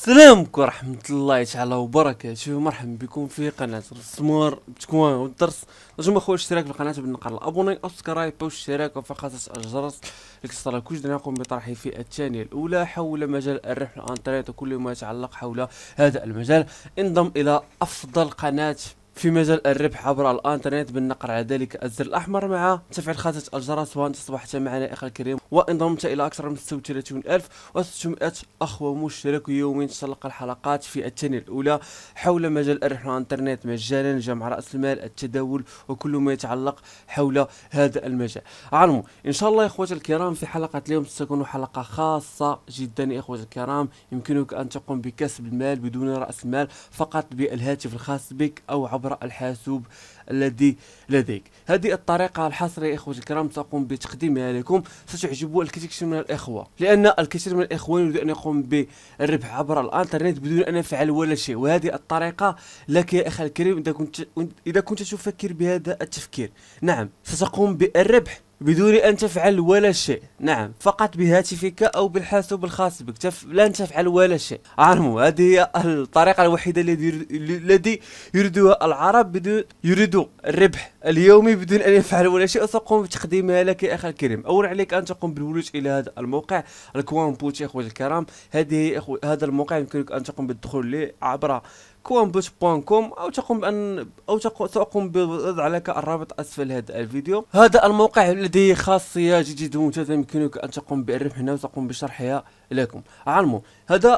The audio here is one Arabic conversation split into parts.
السلام عليكم ورحمة الله تعالى وبركاته مرحبا بكم في قناة رسمور بتكوان والدرس نجم اخوة اشتراك في القناة بالنقر الابوني او سبسكرايب او الاشتراك وفقط الجرس لكي كل وجدنا نقوم بطرحه في الثانية الاولى حول مجال الرحلة الانترنت وكل ما يتعلق حول هذا المجال انضم الى افضل قناة في مجال الربح عبر الانترنت بالنقر على ذلك الزر الاحمر مع تفعيل خاصة الجرس وان تصبحت معنا اخي الكريم وانضمت الى اكثر من 36600 اخ ومشترك يوميا تتلقى الحلقات في الثانية الاولى حول مجال الربح الانترنت مجانا جمع راس المال التداول وكل ما يتعلق حول هذا المجال اعلموا ان شاء الله اخوة الكرام في حلقه اليوم ستكون حلقه خاصه جدا اخوة الكرام يمكنك ان تقوم بكسب المال بدون راس المال فقط بالهاتف الخاص بك او عبر عبر الحاسوب الذي لديك هذه الطريقة الحصرية يا إخوتي الكرام سأقوم بتقديمها لكم ستعجب الكثير من الإخوة لأن الكثير من الإخوان يريد أن يقوم بالربح عبر الإنترنت بدون أن يفعل ولا شيء وهذه الطريقة لك يا أخي الكريم إذا كنت إذا كنت تفكر بهذا التفكير نعم ستقوم بالربح بدون أن تفعل ولا شيء نعم فقط بهاتفك أو بالحاسوب الخاص بك تف... لن تفعل ولا شيء عرمو هذه هي الطريقة الوحيدة الذي الذي يريدها العرب بدون يريدوا الربح اليومي بدون أن يفعل ولا شيء سأقوم بتقديمها لك يا أخي الكريم أولا عليك أن تقوم بالولوج إلى هذا الموقع الكوان بوتي أخوتي الكرام هذه هذا الموقع يمكنك أن تقوم بالدخول ليه عبر كوانبوت.com او تقوم بان او تقوم بوضع لك الرابط اسفل هذا الفيديو هذا الموقع لديه خاصيه جديده ممتازه يمكنك ان تقوم بالربح هنا وتقوم بشرحها لكم عالمو هذا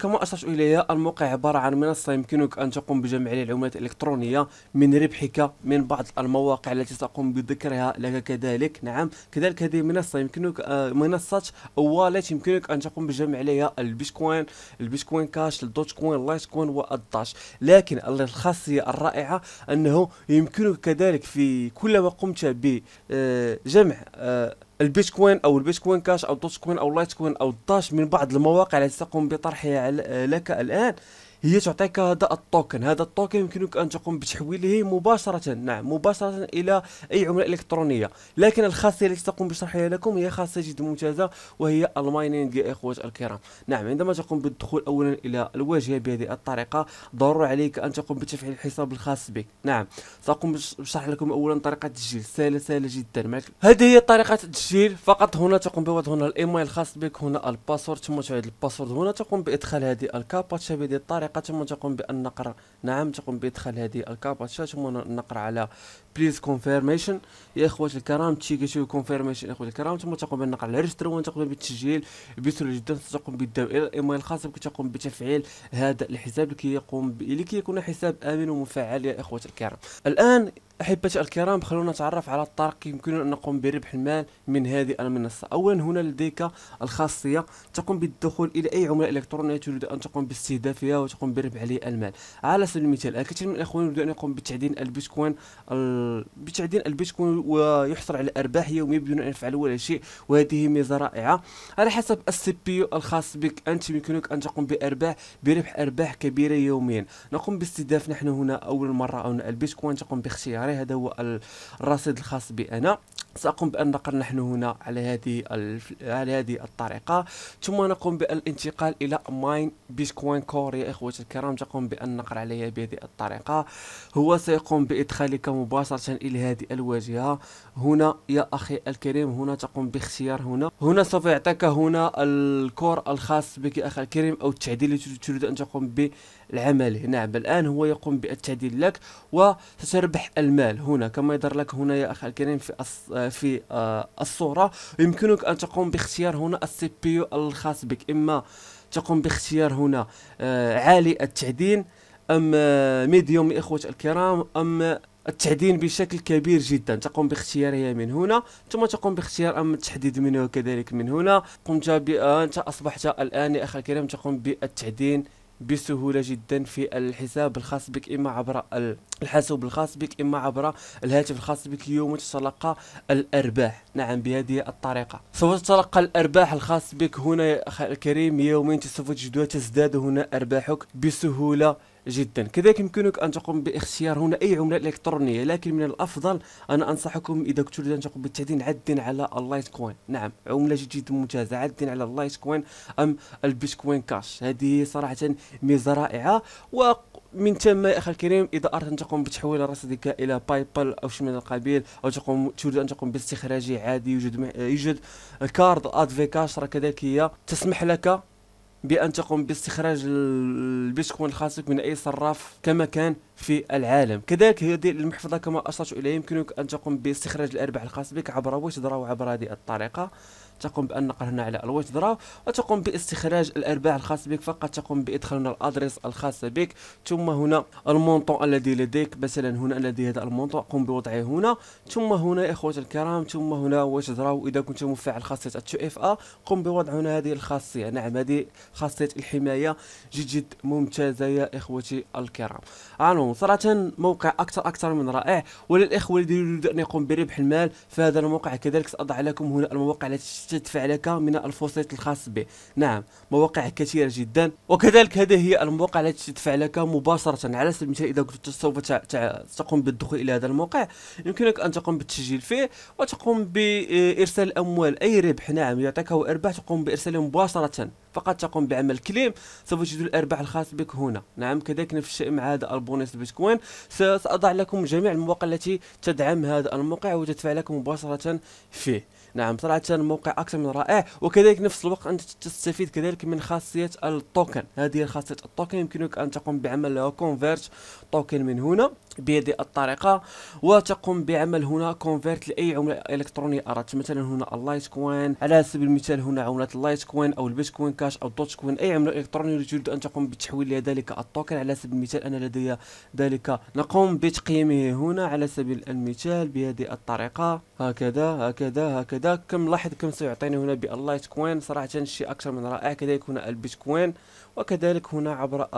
كما اشرت اليها الموقع عباره عن منصه يمكنك ان تقوم بجمع العملات الالكترونيه من ربحك من بعض المواقع التي تقوم بذكرها لك كذلك نعم كذلك هذه منصه يمكنك آه، منصه والت يمكنك ان تقوم بجمع عليها البيتكوين البيتكوين كاش الدوت كوين اللايت كوين 13 لكن الخاصية الرائعة أنه يمكنك كذلك في كلما قمت بجمع آه، البيتكوين او البيتكوين كاش او الدوتكوين او اللايتكوين او الداش من بعض المواقع التي تقوم بطرحها لك الان هي تعطيك هذا التوكن هذا التوكن يمكنك أن تقوم بتحويله مباشرة نعم مباشرة إلى أي عملة إلكترونية لكن الخاصية التي تقوم بشرحها لكم هي خاصية جدا ممتازة وهي المايننج يا اخوات الكرام نعم عندما تقوم بالدخول أولا إلى الواجهة بهذه الطريقة ضروري عليك أن تقوم بتفعيل الحساب الخاص بك نعم سأقوم بشرح لكم أولا طريقة التسجيل سهلة سهلة جدا هذه هي طريقة التسجيل فقط هنا تقوم بوضع هنا الإيميل الخاص بك هنا الباسورد ثم تعيد الباسورد هنا تقوم بإدخال هذه الكابتشا بهذه الطريقة الحقيقه ثم تقوم بان نقرا نعم تقوم بادخال هذه الكابتشا ثم نقرا على بليز كونفيرميشن يا اخوات الكرام تشوف كونفيرميشن يا اخوات الكرام ثم تقوم بان نقرا على الريجستر وان تقوم بالتسجيل بسهوله جدا تقوم بالدو الى الايميل الخاص بك تقوم بتفعيل هذا الحساب لكي يقوم ب... لكي يكون حساب امن ومفعل يا اخوات الكرام الان أحبتي الكرام خلونا نتعرف على الطرق يمكننا أن نقوم بربح المال من هذه المنصة أولا هنا لديك الخاصية تقوم بالدخول إلى أي عملة إلكترونية تريد أن تقوم باستهدافها وتقوم بربح عليه المال على سبيل المثال الكثير من الإخوان يريد أن يقوم بتعدين البيتكوين ال... بتعدين البيتكوين ويحصل على أرباح يومية بدون أن يفعل ولا شيء وهذه ميزة رائعة على حسب السي بي يو الخاص بك أنت يمكنك أن تقوم بأرباح بربح أرباح كبيرة يوميا نقوم باستهداف نحن هنا أول مرة أو البيتكوين تقوم باختيار عليه هذا هو الرصيد الخاص بي انا سأقوم بأن نقل نحن هنا على هذه على هذه الطريقة ثم نقوم بالانتقال إلى ماين بيتكوين كور يا إخوتي الكرام تقوم بأن نقر عليها بهذه الطريقة هو سيقوم بإدخالك مباشرة إلى هذه الواجهة هنا يا أخي الكريم هنا تقوم باختيار هنا هنا سوف يعطيك هنا الكور الخاص بك يا أخي الكريم أو التعديل الذي تريد أن تقوم بالعمل نعم الآن هو يقوم بالتعديل لك وستربح المال هنا كما يظهر لك هنا يا أخي الكريم في في آه، الصورة يمكنك أن تقوم باختيار هنا السي بي يو الخاص بك إما تقوم باختيار هنا آه، عالي التعدين أم ميديوم آه، إخوة الكرام أم التعدين بشكل كبير جدا تقوم باختيارها من هنا ثم تقوم باختيار اما التحديد منه كذلك من هنا قمت بانت اصبحت الان يا اخي الكريم تقوم بالتعدين بسهوله جدا في الحساب الخاص بك اما عبر الحاسوب الخاص بك إما عبر الهاتف الخاص بك اليوم تتلقى الأرباح نعم بهذه الطريقة سوف تتلقى الأرباح الخاص بك هنا يا أخي الكريم يوميا سوف تجدها تزداد هنا أرباحك بسهولة جدا كذلك يمكنك أن تقوم باختيار هنا أي عملة إلكترونية لكن من الأفضل أنا أنصحكم إذا كنت تريد أن تقوم بالتعدين عدن على اللايت كوين نعم عملة جدا ممتازة عدن على اللايت كوين أم البيتكوين كاش هذه صراحة ميزة رائعة و من ثم يا اخي الكريم اذا اردت ان تقوم بتحويل رصيدك الى باي بال او شيء من القبيل او تقوم تريد ان تقوم باستخراجه عادي يوجد يوجد كارد ادفي كاش راه كذلك هي تسمح لك بان تقوم باستخراج البيتكوين الخاص من اي صراف كما كان في العالم كذلك هذه المحفظه كما اشرت اليها يمكنك ان تقوم باستخراج الارباح الخاص بك عبر ويش عبر هذه الطريقه تقوم بان نقل هنا على دراو وتقوم باستخراج الارباح الخاص بك فقط تقوم بادخال هنا الادريس الخاصه بك ثم هنا المونطون الذي لديك مثلا هنا الذي هذا المونطون قم بوضعه هنا ثم هنا يا اخوتي الكرام ثم هنا دراو اذا كنت مفعل خاصيه التو اف ا قم بوضع هنا هذه الخاصيه نعم هذه خاصيه الحمايه جد جد ممتازه يا اخوتي الكرام عنهم صراحه موقع اكثر اكثر من رائع وللاخوه الذين يريدون ان يقوم بربح المال فهذا الموقع كذلك ساضع لكم هنا المواقع التي تدفع لك من الفرصة الخاص به نعم مواقع كثيرة جدا وكذلك هذه هي المواقع التي تدفع لك مباشرة على سبيل المثال إذا كنت سوف تقوم بالدخول إلى هذا الموقع يمكنك أن تقوم بالتسجيل فيه وتقوم بإرسال أموال أي ربح نعم يعطيك أرباح تقوم بإرساله مباشرة فقط تقوم بعمل كليم سوف تجد الارباح الخاص بك هنا نعم كذلك نفس الشيء مع هذا البونس بيتكوين ساضع لكم جميع المواقع التي تدعم هذا الموقع وتدفع لكم مباشره فيه نعم صراحة الموقع أكثر من رائع وكذلك نفس الوقت أنت تستفيد كذلك من خاصية التوكن هذه خاصية التوكن يمكنك أن تقوم بعمل كونفيرت توكن من هنا بهذه الطريقة وتقوم بعمل هنا كونفيرت لأي عملة إلكترونية أردت مثلا هنا اللايت كوين على سبيل المثال هنا عملة اللايت كوين أو البيتكوين كاش او دوت كوين اي عمله الكترونيه تريد ان تقوم بتحويل ذلك التوكن على سبيل المثال انا لدي ذلك نقوم بتقييمه هنا على سبيل المثال بهذه الطريقه هكذا هكذا هكذا كم لاحظ كم سيعطيني هنا باللايت كوين صراحه شيء اكثر من رائع كذلك هنا البيتكوين وكذلك هنا عبر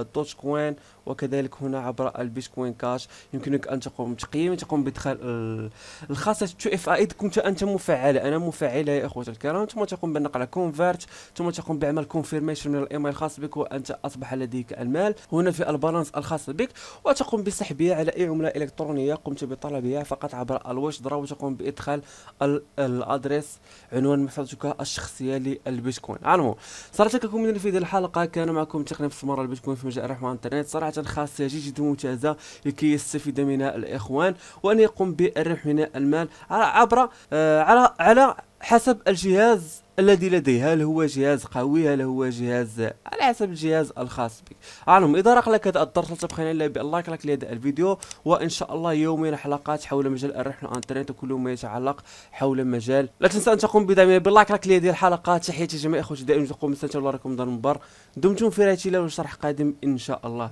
الدوتش كوين وكذلك هنا عبر البيتكوين كاش يمكنك ان تقوم بتقييم تقوم بادخال الخاصة تو اف اي اذا كنت انت مفعل انا مفعل يا اخوتي الكرام ثم تقوم بالنقل كونفرت ثم تقوم بعمل كونفيرميشن من الايميل الخاص بك وانت اصبح لديك المال هنا في البالانس الخاص بك وتقوم بسحبها على اي عملة الكترونية قمت بطلبها فقط عبر الوش درا وتقوم بادخال الادريس عنوان محفظتك الشخصية للبيتكوين على المهم صارت لكم من الفيديو في الحلقه كان معكم تقني في السماره اللي بتكون في مجال الرحمه الانترنت صراحه خاصيه جد ممتازه لكي يستفيد منها الاخوان وان يقوم بالربح من المال عبر آه، على على حسب الجهاز الذي لديه هل هو جهاز قوي هل هو جهاز على حسب الجهاز الخاص بك عنهم اذا راه لك هذا الدرس تبقى على باللايك لك لهذا الفيديو وان شاء الله يوميا حلقات حول مجال الرحله الانترنت وكل ما يتعلق حول مجال لا تنسى ان تقوم بدعمنا باللايك لك لهذه الحلقات تحياتي جميع اخوتي دائما تقوم مستمتعوا راكم دار مبار دمتم في رعايه الله والشرح قادم ان شاء الله